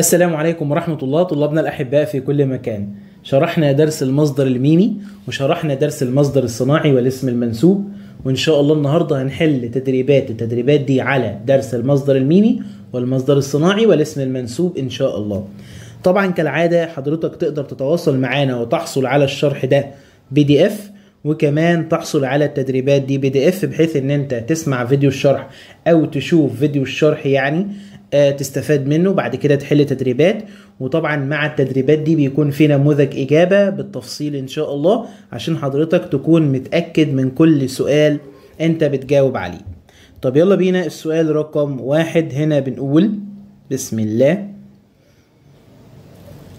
السلام عليكم ورحمة الله طلابنا الأحباء في كل مكان شرحنا درس المصدر الميمي وشرحنا درس المصدر الصناعي والاسم المنسوب وإن شاء الله النهاردة هنحل تدريبات التدريبات دي على درس المصدر الميمي والمصدر الصناعي والاسم المنسوب إن شاء الله طبعا كالعادة حضرتك تقدر تتواصل معانا وتحصل على الشرح ده بي دي اف وكمان تحصل على التدريبات دي بي دي اف بحيث ان انت تسمع فيديو الشرح او تشوف فيديو الشرح يعني آه، تستفاد منه بعد كده تحل تدريبات وطبعا مع التدريبات دي بيكون في نموذج إجابة بالتفصيل إن شاء الله عشان حضرتك تكون متأكد من كل سؤال أنت بتجاوب عليه طب يلا بينا السؤال رقم واحد هنا بنقول بسم الله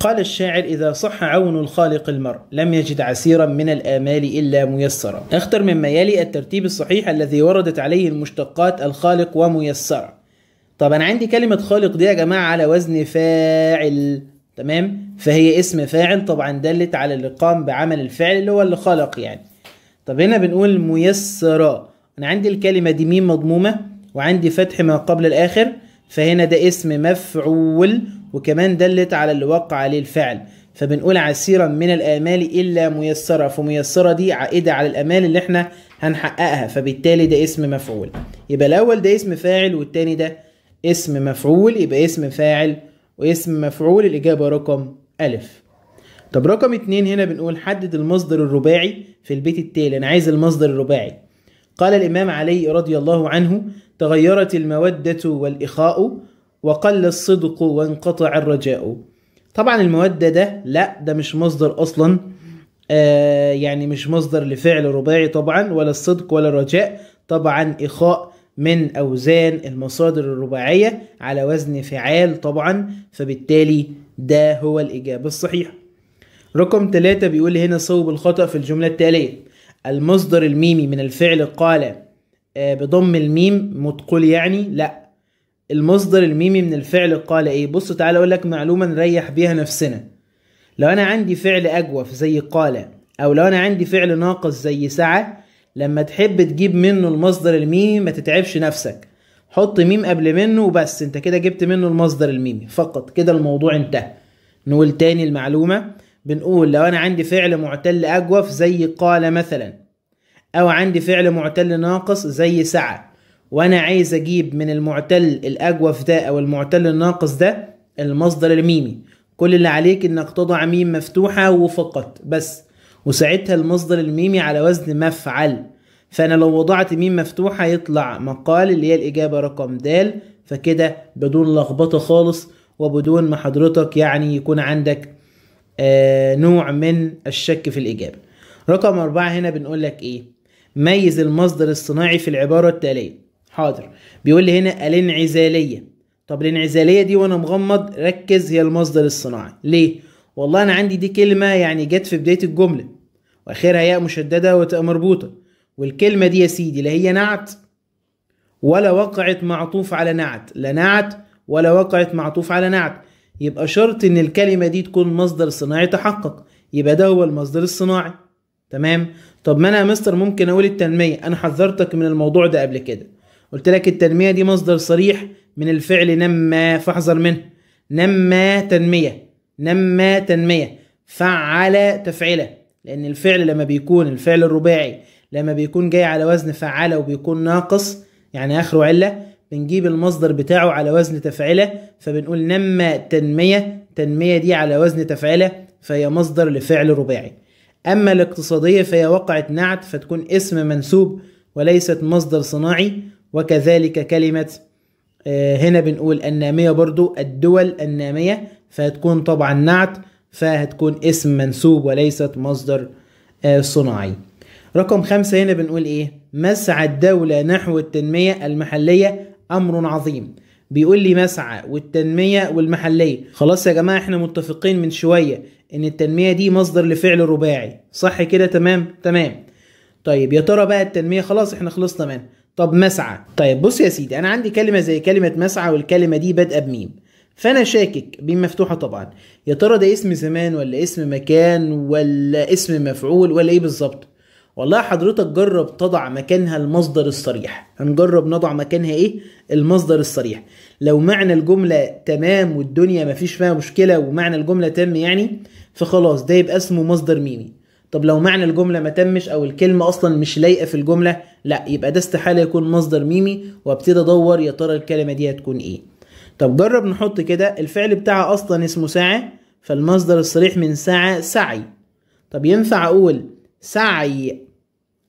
قال الشاعر إذا صح عون الخالق المرء لم يجد عسيرا من الآمال إلا ميسرا اختر مما يلي الترتيب الصحيح الذي وردت عليه المشتقات الخالق وميسرا طب انا عندي كلمه خالق دي يا جماعه على وزن فاعل تمام فهي اسم فاعل طبعا دلت على اللي قام بعمل الفعل اللي هو اللي خلق يعني طب هنا بنقول ميسرة انا عندي الكلمه دي ميم مضمومه وعندي فتح ما قبل الاخر فهنا ده اسم مفعول وكمان دلت على اللي وقع عليه الفعل فبنقول عسيرا من الامال الا ميسره فميسره دي عائده على الامال اللي احنا هنحققها فبالتالي ده اسم مفعول يبقى الاول ده اسم فاعل والتاني ده اسم مفعول يبقى اسم فاعل واسم مفعول الإجابة رقم ألف طب رقم اتنين هنا بنقول حدد المصدر الرباعي في البيت التالي أنا عايز المصدر الرباعي قال الإمام علي رضي الله عنه تغيرت المودة والإخاء وقل الصدق وانقطع الرجاء طبعا المودة ده لا ده مش مصدر أصلا آه يعني مش مصدر لفعل رباعي طبعا ولا الصدق ولا الرجاء طبعا إخاء من أوزان المصادر الرباعية على وزن فعال طبعا فبالتالي ده هو الإجابة الصحيحة رقم ثلاثة بيقول هنا صوب الخطأ في الجملة التالية المصدر الميمي من الفعل قال آه، بضم الميم متقول يعني لا المصدر الميمي من الفعل قال ايه بص تعالى اقول لك معلومه نريح بيها نفسنا لو انا عندي فعل اجوف زي قال او لو انا عندي فعل ناقص زي سعى لما تحب تجيب منه المصدر الميمي ما تتعبش نفسك حط ميم قبل منه وبس انت كده جبت منه المصدر الميمي فقط كده الموضوع انتهى نقول تاني المعلومة بنقول لو انا عندي فعل معتل اجوف زي قال مثلا او عندي فعل معتل ناقص زي سعى وانا عايز اجيب من المعتل الاجوف ده او المعتل الناقص ده المصدر الميمي كل اللي عليك انك تضع ميم مفتوحة وفقط بس وساعتها المصدر الميمي على وزن مفعل فانا لو وضعت ميم مفتوحه يطلع مقال اللي هي الاجابه رقم د فكده بدون لخبطه خالص وبدون ما حضرتك يعني يكون عندك آه نوع من الشك في الاجابه رقم أربعة هنا بنقول لك ايه ميز المصدر الصناعي في العباره التاليه حاضر بيقول لي هنا الانعزاليه طب الانعزاليه دي وانا مغمض ركز هي المصدر الصناعي ليه والله انا عندي دي كلمه يعني جت في بدايه الجمله واخرها ياء مشدده وتاء مربوطه والكلمه دي يا سيدي لا هي نعت ولا وقعت معطوف على نعت لا نعت ولا وقعت معطوف على نعت يبقى شرط ان الكلمه دي تكون مصدر صناعي تحقق يبقى ده هو المصدر الصناعي تمام طب ما انا يا مستر ممكن اقول التنميه انا حذرتك من الموضوع ده قبل كده قلت لك التنميه دي مصدر صريح من الفعل نما فاحذر منه نما تنميه نما تنميه فعل تفعله لان الفعل لما بيكون الفعل الرباعي لما بيكون جاي على وزن فعله وبيكون ناقص يعني اخره عله بنجيب المصدر بتاعه على وزن تفعله فبنقول نما تنميه تنميه دي على وزن تفعله فهي مصدر لفعل رباعي اما الاقتصاديه فهي وقعت نعت فتكون اسم منسوب وليست مصدر صناعي وكذلك كلمه آه، هنا بنقول الناميه برضو الدول الناميه فهتكون طبعا نعت فهتكون اسم منسوب وليست مصدر آه، صناعي رقم خمسة هنا بنقول ايه مسعى الدولة نحو التنمية المحلية امر عظيم بيقول لي مسعى والتنمية والمحلية خلاص يا جماعة احنا متفقين من شوية ان التنمية دي مصدر لفعل رباعي صح كده تمام تمام طيب يا ترى بقى التنمية خلاص احنا خلصنا منها طب مسعى طيب بص يا سيدي انا عندي كلمة زي كلمة مسعى والكلمة دي بادئة بميم فانا شاكك بين مفتوحه طبعا يا ترى ده اسم زمان ولا اسم مكان ولا اسم مفعول ولا ايه بالظبط والله حضرتك جرب تضع مكانها المصدر الصريح هنجرب نضع مكانها ايه المصدر الصريح لو معنى الجمله تمام والدنيا مفيش فيها مشكله ومعنى الجمله تم يعني فخلاص ده يبقى اسمه مصدر ميمي طب لو معنى الجمله ما تمش او الكلمه اصلا مش لايقه في الجمله لا يبقى ده استحاله يكون مصدر ميمي وابتدي ادور يا ترى الكلمه دي هتكون ايه طب جرب نحط كده الفعل بتاعها أصلا اسمه ساعة فالمصدر الصريح من ساعة سعي طب ينفع أقول سعي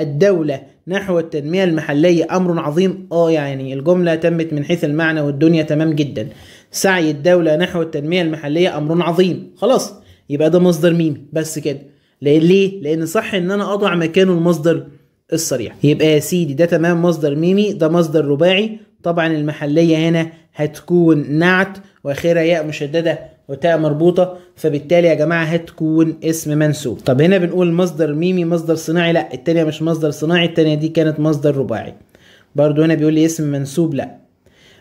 الدولة نحو التنمية المحلية أمر عظيم آه يعني الجملة تمت من حيث المعنى والدنيا تمام جدا سعي الدولة نحو التنمية المحلية أمر عظيم خلاص يبقى ده مصدر ميمي بس كده لأن ليه؟ لأن صح إن أنا أضع مكانه المصدر الصريح يبقى يا سيدي ده تمام مصدر ميمي ده مصدر رباعي طبعا المحلية هنا هتكون نعت واخرها ياء مشددة وتاء مربوطة فبالتالي يا جماعة هتكون اسم منسوب طب هنا بنقول مصدر ميمي مصدر صناعي لا التانية مش مصدر صناعي التانية دي كانت مصدر رباعي برضو هنا بيقول لي اسم منسوب لا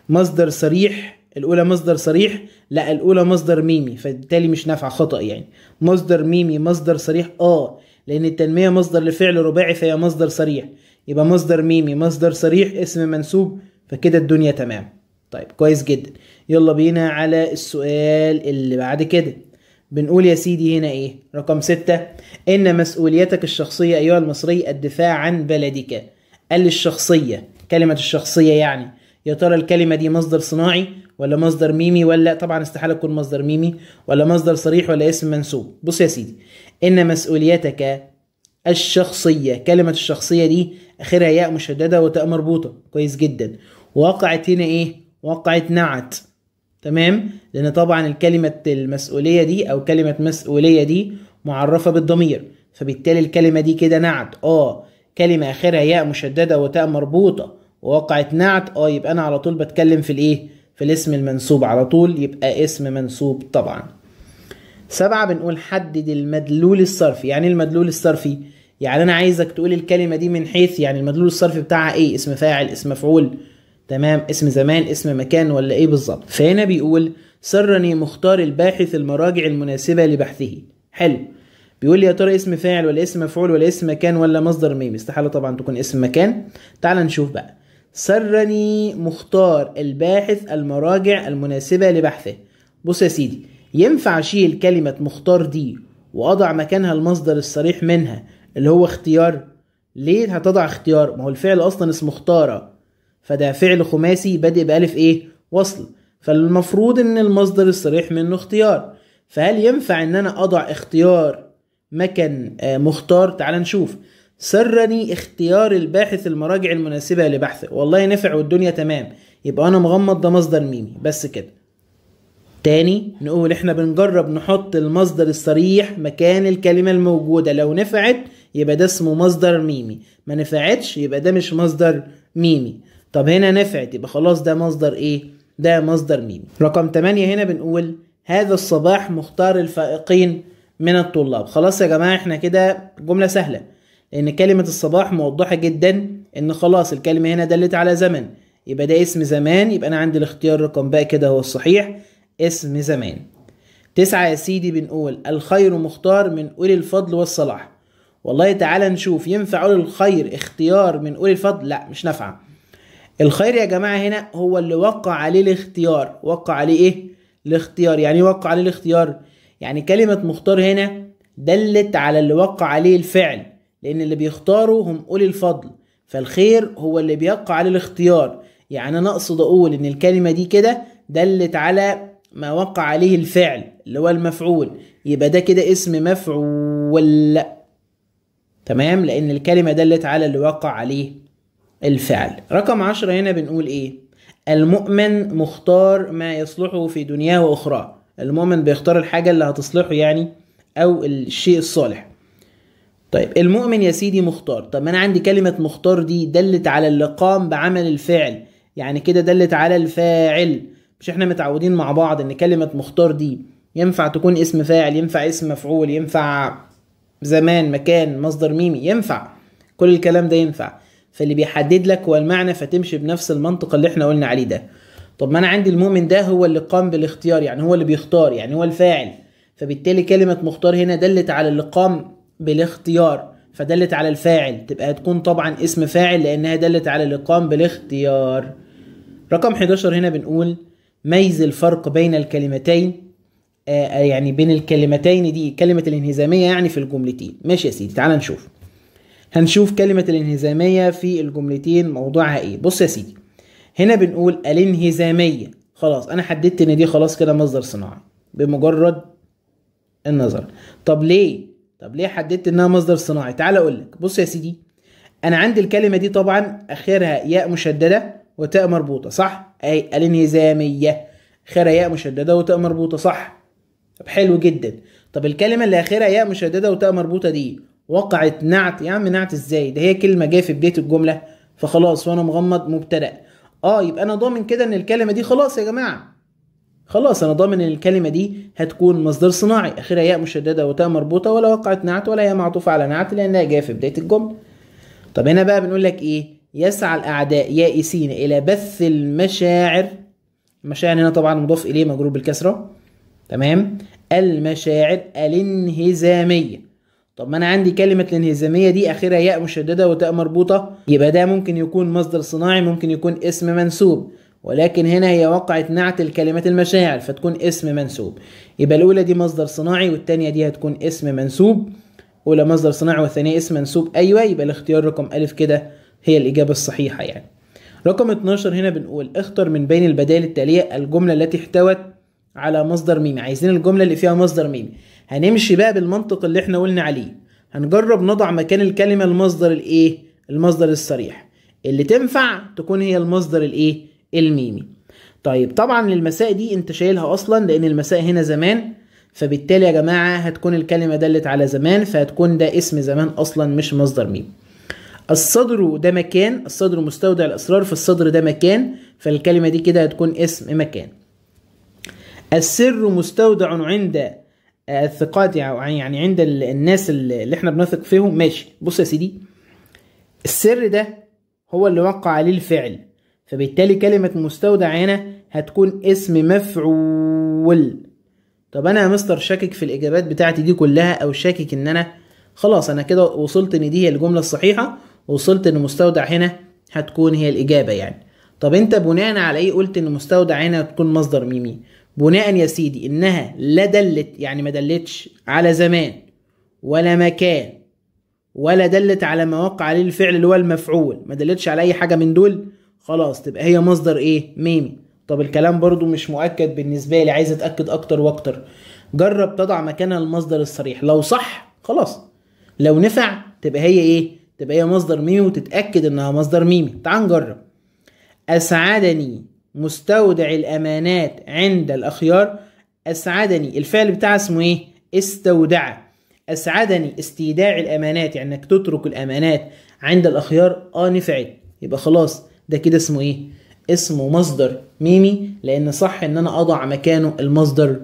مصدر صريح الاولى مصدر صريح لا الاولى مصدر ميمي فبالتالي مش نافعه خطا يعني مصدر ميمي مصدر صريح اه لان التنميه مصدر لفعل رباعي فهي مصدر صريح يبقى مصدر ميمي مصدر صريح اسم منسوب فكده الدنيا تمام طيب كويس جدا يلا بينا على السؤال اللي بعد كده بنقول يا سيدي هنا ايه رقم ستة ان مسؤوليتك الشخصية ايها المصري الدفاع عن بلدك قال الشخصية كلمة الشخصية يعني يا ترى الكلمة دي مصدر صناعي ولا مصدر ميمي ولا طبعا استحالة تكون مصدر ميمي ولا مصدر صريح ولا اسم منسوب بص يا سيدي ان مسؤوليتك الشخصية كلمة الشخصية دي آخرها ياء مشددة وتاء مربوطة كويس جدا وقعت هنا ايه وقعت نعت تمام لان طبعا الكلمه المسؤوليه دي او كلمه مسؤوليه دي معرفه بالضمير فبالتالي الكلمه دي كده نعت اه كلمه اخرها ياء مشدده وتاء مربوطه ووقعت نعت اه يبقى انا على طول بتكلم في الايه في الاسم المنسوب على طول يبقى اسم منسوب طبعا سبعة بنقول حدد المدلول الصرفي يعني إيه المدلول الصرفي يعني انا عايزك تقول الكلمه دي من حيث يعني المدلول الصرفي بتاعها ايه اسم فاعل اسم مفعول تمام اسم زمان اسم مكان ولا ايه بالظبط فهنا بيقول سرني مختار الباحث المراجع المناسبة لبحثه حلو بيقول لي يا ترى اسم فاعل ولا اسم مفعول ولا اسم مكان ولا مصدر ميم استحالة طبعا تكون اسم مكان تعال نشوف بقى سرني مختار الباحث المراجع المناسبة لبحثه بص يا سيدي ينفع اشيل كلمة مختار دي واضع مكانها المصدر الصريح منها اللي هو اختيار ليه هتضع اختيار ما هو الفعل اصلا اسمه اختاره فده فعل خماسي بادئ بألف إيه؟ وصل فالمفروض إن المصدر الصريح منه اختيار فهل ينفع إن أنا أضع اختيار مكان آه، مختار تعال نشوف سرني اختيار الباحث المراجع المناسبة لبحثه والله نفع والدنيا تمام يبقى أنا مغمض ده مصدر ميمي بس كده تاني نقول احنا بنجرب نحط المصدر الصريح مكان الكلمة الموجودة لو نفعت يبقى ده اسمه مصدر ميمي ما نفعتش يبقى ده مش مصدر ميمي طب هنا نفعت يبقى خلاص ده مصدر ايه ده مصدر ميم رقم 8 هنا بنقول هذا الصباح مختار الفائقين من الطلاب خلاص يا جماعه احنا كده جمله سهله لان كلمه الصباح موضحه جدا ان خلاص الكلمه هنا دلت على زمن يبقى ده اسم زمان يبقى انا عندي الاختيار رقم بقى كده هو الصحيح اسم زمان تسعة يا سيدي بنقول الخير مختار من أولي الفضل والصلاح والله تعالى نشوف ينفع أولي الخير اختيار من أولي الفضل لا مش نافعة الخير يا جماعة هنا هو اللي وقع عليه الاختيار وقع عليه ايه الاختيار يعني إيه وقع عليه الاختيار يعني كلمة مختار هنا دلت على اللي وقع عليه الفعل لأن اللي بيختاروا هم أولي الفضل فالخير هو اللي بيقع عليه الاختيار يعني أنا أقصد أقول إن الكلمة دي كده دلت على ما وقع عليه الفعل اللي هو المفعول يبقى ده كده اسم مفعول تمام لأن الكلمة دلت على اللي وقع عليه الفعل رقم عشرة هنا بنقول ايه المؤمن مختار ما يصلحه في دنياه واخراه المؤمن بيختار الحاجة اللي هتصلحه يعني او الشيء الصالح طيب المؤمن يا سيدي مختار طب ما انا عندي كلمة مختار دي دلت على اللي قام بعمل الفعل يعني كده دلت على الفاعل مش احنا متعودين مع بعض ان كلمة مختار دي ينفع تكون اسم فاعل ينفع اسم مفعول ينفع زمان مكان مصدر ميمي ينفع كل الكلام ده ينفع فاللي بيحدد لك هو المعنى فتمشي بنفس المنطق اللي احنا قلنا عليه ده طب ما انا عندي المؤمن ده هو اللي قام بالاختيار يعني هو اللي بيختار يعني هو الفاعل فبالتالي كلمة مختار هنا دلت على اللي قام بالاختيار فدلت على الفاعل تبقى هتكون طبعا اسم فاعل لانها دلت على اللي قام بالاختيار رقم 11 هنا بنقول ميز الفرق بين الكلمتين آه يعني بين الكلمتين دي كلمة الانهزامية يعني في الجملتين ماشي يا سيدي تعال نشوف هنشوف كلمة الانهزامية في الجملتين موضوعها ايه بص يا سيدي هنا بنقول الانهزامية خلاص انا حددت ان دي خلاص كده مصدر صناعي بمجرد النظر طب ليه طب ليه حددت انها مصدر صناعي تعال اقول لك بص يا سيدي انا عندي الكلمة دي طبعا اخرها ياء مشددة وتاء مربوطة صح اي الانهزامية اخرها ياء مشددة وتاء مربوطة صح طب حلو جدا طب الكلمة اللي اخرها ياء مشددة وتاء مربوطة دي وقعت نعت يا عم نعت ازاي ده هي كلمه جايه في بدايه الجمله فخلاص وانا مغمض مبتدا اه يبقى انا ضامن كده ان الكلمه دي خلاص يا جماعه خلاص انا ضامن ان الكلمه دي هتكون مصدر صناعي اخرها ياء مشدده وتاء مربوطه ولا وقعت نعت ولا ياء معطوفه على نعت لانها جايه في بدايه الجمله طب هنا بقى بنقول لك ايه يسعى الاعداء يائسين الى بث المشاعر المشاعر هنا طبعا مضاف اليه مجرور بالكسره تمام المشاعر الانهزاميه طب ما انا عندي كلمه الانهزاميه دي اخرها ياء مشدده وتاء مربوطه يبقى ده ممكن يكون مصدر صناعي ممكن يكون اسم منسوب ولكن هنا هي وقعت نعت الكلمات المشاعر فتكون اسم منسوب يبقى الاولى دي مصدر صناعي والثانيه دي هتكون اسم منسوب اولى مصدر صناعي والثانيه اسم منسوب ايوه يبقى الاختيار رقم الف كده هي الاجابه الصحيحه يعني رقم 12 هنا بنقول اختر من بين البدائل التاليه الجمله التي احتوت على مصدر ميم عايزين الجمله اللي فيها مصدر ميم هنمشي بقى بالمنطق اللي احنا قلنا عليه هنجرب نضع مكان الكلمة المصدر الايه المصدر الصريح اللي تنفع تكون هي المصدر الايه الميمي طيب طبعا للمساء دي انت شايلها اصلا لان المساء هنا زمان فبالتالي يا جماعة هتكون الكلمة دلت على زمان فهتكون ده اسم زمان اصلا مش مصدر ميم الصدر ده مكان الصدر مستودع الاسرار فالصدر ده مكان فالكلمة دي كده هتكون اسم مكان السر مستودع عند الثقات يعني عند الناس اللي احنا بنثق فيهم ماشي بص يا سيدي السر ده هو اللي وقع عليه الفعل فبالتالي كلمة مستودع هنا هتكون اسم مفعول طب انا يا مستر شاكك في الاجابات بتاعتي دي كلها او شاكك ان انا خلاص انا كده وصلت ان دي هي الجملة الصحيحة وصلت ان مستودع هنا هتكون هي الاجابة يعني طب انت بناء على ايه قلت ان مستودع هنا هتكون مصدر ميمي بناء يا سيدي انها لا دلت يعني ما دلتش على زمان ولا مكان ولا دلت على ما وقع عليه الفعل اللي هو المفعول ما دلتش على اي حاجه من دول خلاص تبقى هي مصدر ايه ميمي طب الكلام برضو مش مؤكد بالنسبه لي عايز اتاكد اكتر واكتر جرب تضع مكانها المصدر الصريح لو صح خلاص لو نفع تبقى هي ايه تبقى هي مصدر ميمي وتتاكد انها مصدر ميمي تعال نجرب اسعدني مستودع الأمانات عند الأخيار أسعدني الفعل بتاعها اسمه إيه؟ استودع أسعدني استيداع الأمانات يعني إنك تترك الأمانات عند الأخيار آه نفعت يبقى خلاص ده كده اسمه إيه؟ اسمه مصدر ميمي لأن صح إن أنا أضع مكانه المصدر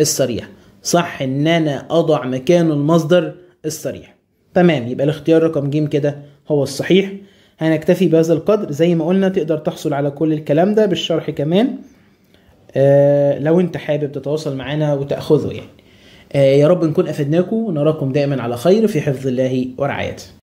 الصريح صح إن أنا أضع مكانه المصدر الصريح تمام يبقى الاختيار رقم ج كده هو الصحيح هنكتفي بهذا القدر زي ما قلنا تقدر تحصل على كل الكلام ده بالشرح كمان آه، لو انت حابب تتواصل معانا وتاخذه يعني آه، يا رب نكون افدناكم ونراكم دائما على خير في حفظ الله ورعايته